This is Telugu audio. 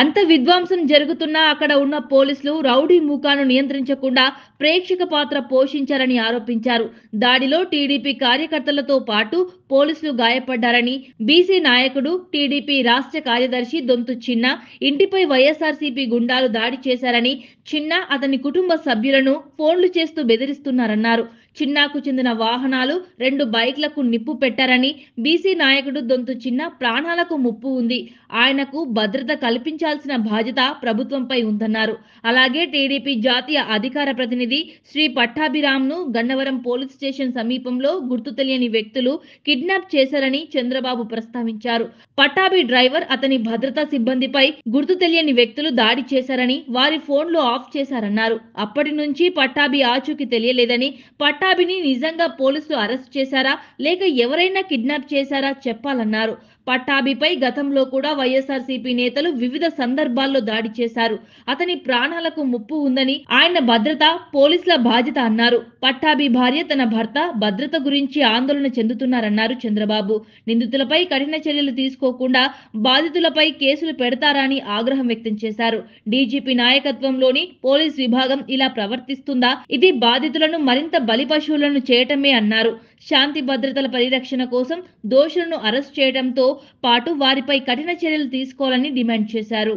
అంత విధ్వంసం జరుగుతున్నా అక్కడ ఉన్న పోలీసులు రౌడీ మూకాను నియంత్రించకుండా ప్రేక్షక పాత్ర పోషించారని ఆరోపించారు దాడిలో టీడీపీ కార్యకర్తలతో పాటు పోలీసులు గాయపడ్డారని బీసీ నాయకుడు టీడీపీ రాష్ట్ర కార్యదర్శి దొంతు చిన్న ఇంటిపై వైఎస్ఆర్సీపీ గుండాలు దాడి చేశారని చిన్న అతని కుటుంబ సభ్యులను ఫోన్లు చేస్తూ బెదిరిస్తున్నారన్నారు చిన్నాకు చెందిన వాహనాలు రెండు బైక్లకు నిప్పు పెట్టారని బీసీ నాయకుడు దొంతు చిన్న ప్రాణాలకు ముప్పు ఉంది ఆయనకు భద్రత కల్పించారు అందించాల్సిన బాధ్యత ప్రభుత్వంపై ఉందన్నారు అలాగే టీడీపీ జాతీయ అధికార ప్రతినిధి శ్రీ పట్టాభిరామ్ను గన్నవరం పోలీస్ స్టేషన్ సమీపంలో గుర్తు తెలియని వ్యక్తులు కిడ్నాప్ చేశారని చంద్రబాబు ప్రస్తావించారు పట్టాభి డ్రైవర్ అతని భద్రతా సిబ్బందిపై గుర్తు తెలియని వ్యక్తులు దాడి చేశారని వారి ఫోన్లు ఆఫ్ చేశారన్నారు అప్పటి నుంచి పట్టాభి ఆచూకీ తెలియలేదని పట్టాభిని నిజంగా పోలీసులు అరెస్ట్ చేశారా లేక ఎవరైనా కిడ్నాప్ చేశారా చెప్పాలన్నారు పట్టాభిపై గతంలో కూడా వైఎస్ఆర్సీపీ నేతలు వివిధ సందర్భాల్లో దాడి చేశారు అతని ప్రాణాలకు ముప్పు ఉందని ఆయన భద్రత పోలీసుల బాధ్యత అన్నారు పట్టాభి భార్య తన భర్త భద్రత గురించి ఆందోళన చెందుతున్నారన్నారు చంద్రబాబు నిందితులపై కఠిన చర్యలు తీసుకోకుండా బాధితులపై కేసులు పెడతారని ఆగ్రహం వ్యక్తం చేశారు డీజీపీ నాయకత్వంలోని పోలీస్ విభాగం ఇలా ప్రవర్తిస్తుందా ఇది బాధితులను మరింత బలి పశువులను చేయటమే అన్నారు శాంతి భద్రతల పరిరక్షణ కోసం దోషులను అరెస్ట్ చేయడంతో పాటు వారిపై కఠిన చర్యలు తీసుకోవాలని డిమాండ్ చేశారు